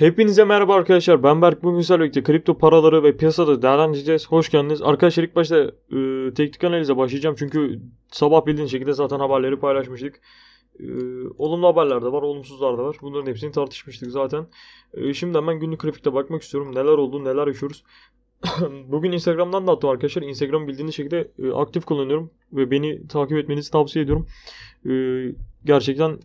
Hepinize merhaba arkadaşlar. Ben Berk. Bugün sizlerle birlikte kripto paraları ve piyasada değerlendireceğiz. Hoş geldiniz. Arkadaşlar ilk başta e, teknik analize başlayacağım. Çünkü sabah bildiğiniz şekilde zaten haberleri paylaşmıştık. E, olumlu haberler de var, olumsuzlar da var. Bunların hepsini tartışmıştık zaten. E, şimdi hemen günlük grafikte bakmak istiyorum. Neler oldu, neler yaşıyoruz. Bugün Instagram'dan da attım arkadaşlar. Instagram bildiğiniz şekilde e, aktif kullanıyorum. Ve beni takip etmenizi tavsiye ediyorum. E, gerçekten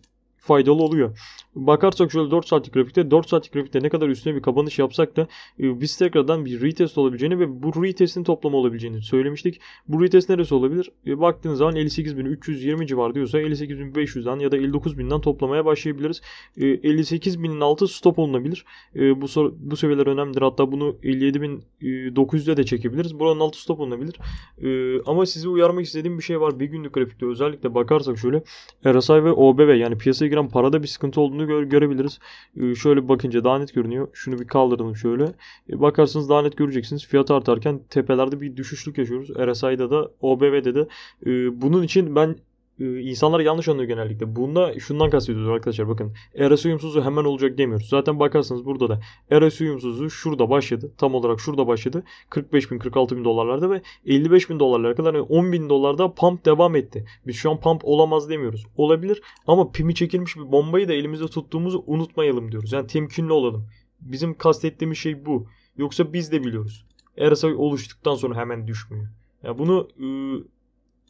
faydalı oluyor. Bakarsak şöyle 4 saatlik grafikte 4 saatlik grafikte ne kadar üstüne bir kapanış yapsak da e, biz tekrardan bir retest olabileceğini ve bu retestin toplamı olabileceğini söylemiştik. Bu retest neresi olabilir? E, baktığınız zaman 58.320 civar diyorsa 58.500'den ya da 59.000'den toplamaya başlayabiliriz. E, 58.000'in altı stop olunabilir. E, bu, bu seviyeler önemlidir. Hatta bunu 57.900'de de çekebiliriz. Buranın altı stop olunabilir. E, ama sizi uyarmak istediğim bir şey var. Bir günlük grafikte özellikle bakarsak şöyle RSI ve OBV yani piyasaya giren parada bir sıkıntı olduğunu gö- görebiliriz. E, şöyle bakınca daha net görünüyor. Şunu bir kaldıralım şöyle. E, bakarsanız daha net göreceksiniz. Fiyat artarken tepelerde bir düşüşlük yaşıyoruz. RSI'da da OBV'de de. E, bunun için ben ee, insanlar yanlış anlıyor genellikle. Bunda şundan kastediyoruz arkadaşlar bakın. Erasiyumsuzu hemen olacak demiyoruz. Zaten bakarsanız burada da Erasiyumsuzu şurada başladı. Tam olarak şurada başladı. 45 bin 46 bin dolarlarda ve 55 bin dolarlara kadar 10 bin dolarda pump devam etti. Biz şu an pump olamaz demiyoruz. Olabilir ama pimi çekilmiş bir bombayı da elimizde tuttuğumuzu unutmayalım diyoruz. Yani temkinli olalım. Bizim kastettiğimiz şey bu. Yoksa biz de biliyoruz. Erasay oluştuktan sonra hemen düşmüyor. Yani bunu ıı,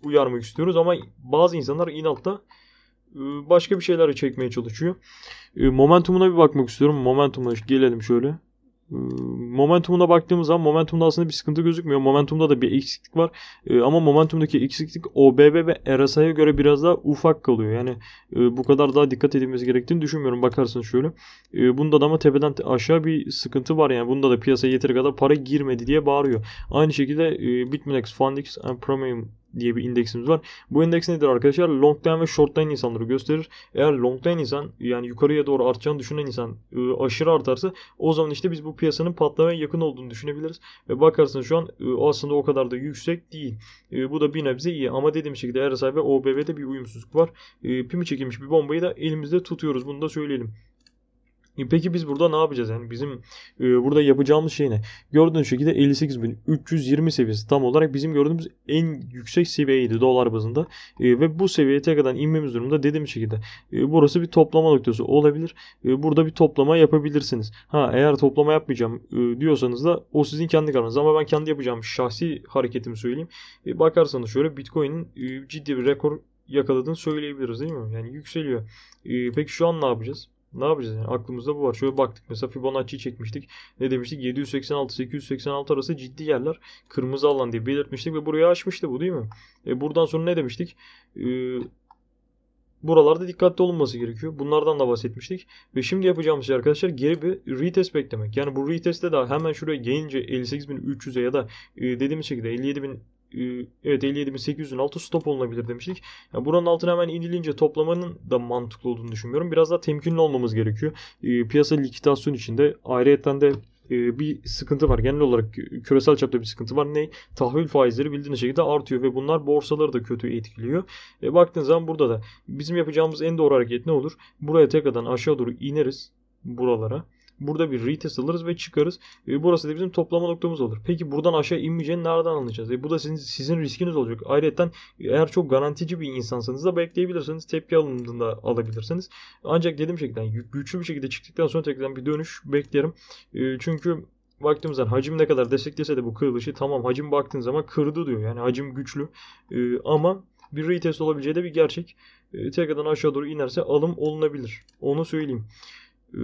uyarmak istiyoruz ama bazı insanlar inatla e, başka bir şeyler çekmeye çalışıyor. E, momentumuna bir bakmak istiyorum. Momentumuna gelelim şöyle. E, momentumuna baktığımız zaman momentumda aslında bir sıkıntı gözükmüyor. Momentumda da bir eksiklik var. Ama momentumdaki eksiklik OBB ve RSI'ye göre biraz daha ufak kalıyor. Yani bu kadar daha dikkat edilmesi gerektiğini düşünmüyorum. Bakarsın şöyle. Bunda da ama tepeden aşağı bir sıkıntı var. Yani bunda da piyasaya yeteri kadar para girmedi diye bağırıyor. Aynı şekilde bitmex Fundix, and Premium diye bir indeksimiz var. Bu indeks nedir arkadaşlar? Long ve short insanları gösterir. Eğer long insan yani yukarıya doğru artacağını düşünen insan ıı, aşırı artarsa o zaman işte biz bu piyasanın patlamaya yakın olduğunu düşünebiliriz. Ve bakarsınız şu an ıı, aslında o kadar da yüksek değil. Bu da bir nebze iyi ama dediğim şekilde RSI ve OBV'de bir uyumsuzluk var. Pimi çekilmiş bir bombayı da elimizde tutuyoruz. Bunu da söyleyelim. E peki biz burada ne yapacağız? Yani bizim e, burada yapacağımız şey ne? Gördüğünüz şekilde 58.320 seviyesi tam olarak bizim gördüğümüz en yüksek seviyeydi dolar bazında. E, ve bu seviyeye tekrardan inmemiz durumda dediğim şekilde. E, burası bir toplama noktası olabilir. E, burada bir toplama yapabilirsiniz. Ha eğer toplama yapmayacağım e, diyorsanız da o sizin kendi kararınız. Ama ben kendi yapacağım şahsi hareketimi söyleyeyim. E, bakarsanız şöyle Bitcoin'in e, ciddi bir rekor yakaladığını söyleyebiliriz değil mi? Yani yükseliyor. E, peki şu an ne yapacağız? Ne yapacağız yani? Aklımızda bu var. Şöyle baktık mesela Fibonacci'yi çekmiştik. Ne demiştik? 786-886 arası ciddi yerler kırmızı alan diye belirtmiştik ve buraya aşmıştı bu değil mi? E buradan sonra ne demiştik? Ee, buralarda dikkatli olunması gerekiyor. Bunlardan da bahsetmiştik. Ve şimdi yapacağımız şey arkadaşlar geri bir retest beklemek. Yani bu retestte daha hemen şuraya gelince 58.300'e ya da e, dediğimiz şekilde 57.000 ee, evet 57.800'ün altı stop olunabilir demiştik. Yani buranın altına hemen inilince toplamanın da mantıklı olduğunu düşünmüyorum. Biraz daha temkinli olmamız gerekiyor. Ee, piyasa likidasyon içinde ayrıyetten de e, bir sıkıntı var. Genel olarak küresel çapta bir sıkıntı var. Ne? Tahvil faizleri bildiğiniz şekilde artıyor ve bunlar borsaları da kötü etkiliyor. E, baktığınız zaman burada da bizim yapacağımız en doğru hareket ne olur? Buraya tekrardan aşağı doğru ineriz buralara. Burada bir retest alırız ve çıkarız. E, burası da bizim toplama noktamız olur. Peki buradan aşağı inmeyeceğini nereden anlayacağız? E, bu da sizin, sizin riskiniz olacak. Ayrıca eğer çok garantici bir insansanız da bekleyebilirsiniz. Tepki alındığında alabilirsiniz. Ancak dediğim şekilde güçlü bir şekilde çıktıktan sonra tekrardan bir dönüş beklerim. E, çünkü baktığımızda hacim ne kadar desteklese de bu kırılışı tamam hacim baktığın zaman kırdı diyor. Yani hacim güçlü e, ama bir retest olabileceği de bir gerçek. E, tekrardan aşağı doğru inerse alım olunabilir. Onu söyleyeyim. E,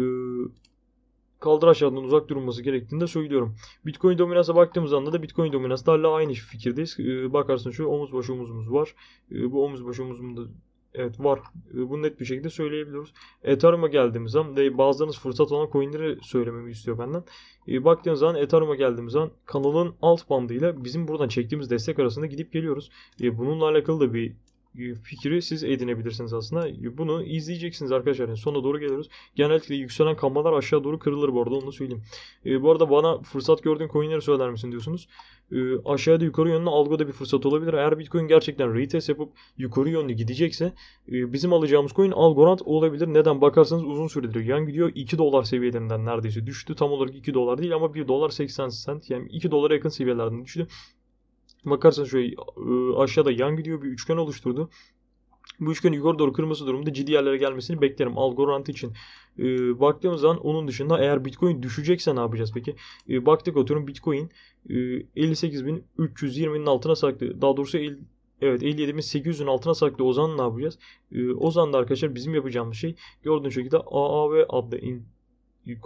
kaldıraç adından uzak durulması gerektiğini de söylüyorum. Bitcoin dominansa baktığımız anda da Bitcoin dominansı hala aynı fikirdeyiz. Ee, bakarsın şu omuz başı omuzumuz var. Ee, bu omuz başı omuzumuz da Evet var. Ee, bunu net bir şekilde söyleyebiliyoruz. Ethereum'a geldiğimiz zaman ve bazılarınız fırsat olan coinleri söylememi istiyor benden. E, baktığınız zaman Ethereum'a geldiğimiz zaman kanalın alt bandıyla bizim buradan çektiğimiz destek arasında gidip geliyoruz. bununla alakalı da bir e, fikri siz edinebilirsiniz aslında. E, bunu izleyeceksiniz arkadaşlar. Yani sona doğru geliyoruz. Genellikle yükselen kanmalar aşağı doğru kırılır bu arada onu söyleyeyim. E, bu arada bana fırsat gördüğün coinleri söyler misin diyorsunuz. E, aşağıda yukarı yönlü algoda bir fırsat olabilir. Eğer Bitcoin gerçekten retest yapıp yukarı yönlü gidecekse e, bizim alacağımız coin Algorand olabilir. Neden bakarsanız uzun süredir yan gidiyor. 2 dolar seviyelerinden neredeyse düştü. Tam olarak 2 dolar değil ama 1 dolar 80 sent yani 2 dolara yakın seviyelerden düştü. Bakarsanız şöyle e, aşağıda yan gidiyor bir üçgen oluşturdu. Bu üçgen yukarı doğru kırması durumunda ciddi yerlere gelmesini beklerim Algorand için. E, baktığımız zaman onun dışında eğer Bitcoin düşecekse ne yapacağız peki? E, baktık atıyorum Bitcoin 58.320'nin e, altına saklı, Daha doğrusu Evet 57.800'ün altına saklı Ozan ne yapacağız? Ozan Ozan'da arkadaşlar bizim yapacağımız şey gördüğünüz şekilde AAV adlı in,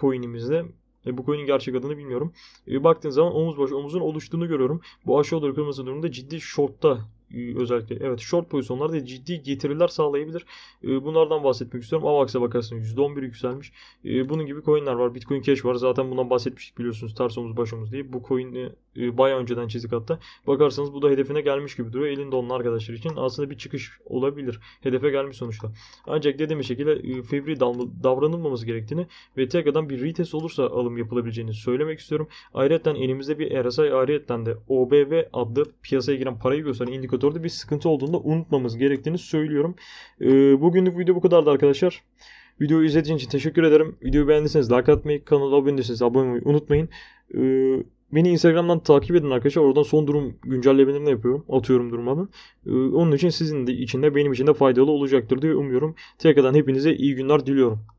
coin'imizde e, bu koyunun gerçek adını bilmiyorum. E, baktığın zaman omuz boş omuzun oluştuğunu görüyorum. Bu aşağı doğru kırmızı durumda ciddi shortta ee, özellikle evet short pozisyonlarda ciddi getiriler sağlayabilir. Ee, bunlardan bahsetmek istiyorum. Avax'a bakarsın %11 yükselmiş. Ee, bunun gibi coinler var. Bitcoin Cash var. Zaten bundan bahsetmiştik biliyorsunuz. Tersomuz başımız diye. Bu coin'i e, bayağı önceden çizik hatta. Bakarsanız bu da hedefine gelmiş gibi duruyor. Elinde onun arkadaşlar için aslında bir çıkış olabilir. Hedefe gelmiş sonuçta. Ancak dediğim şekilde e, fevri davranılmaması gerektiğini ve tekrardan bir retest olursa alım yapılabileceğini söylemek istiyorum. Ayrıca elimizde bir RSI ayrıca de OBV adlı piyasaya giren parayı gösteren indikatör sektörde bir sıkıntı olduğunda unutmamız gerektiğini söylüyorum. E, bugünlük video bu kadardı arkadaşlar. Videoyu izlediğiniz için teşekkür ederim. Videoyu beğendiyseniz like atmayı, kanala abone değilseniz abone olmayı unutmayın. Ee, beni Instagram'dan takip edin arkadaşlar. Oradan son durum güncellemelerini yapıyorum. Atıyorum durmadan. Ee, onun için sizin de içinde benim için de faydalı olacaktır diye umuyorum. Tekrardan hepinize iyi günler diliyorum.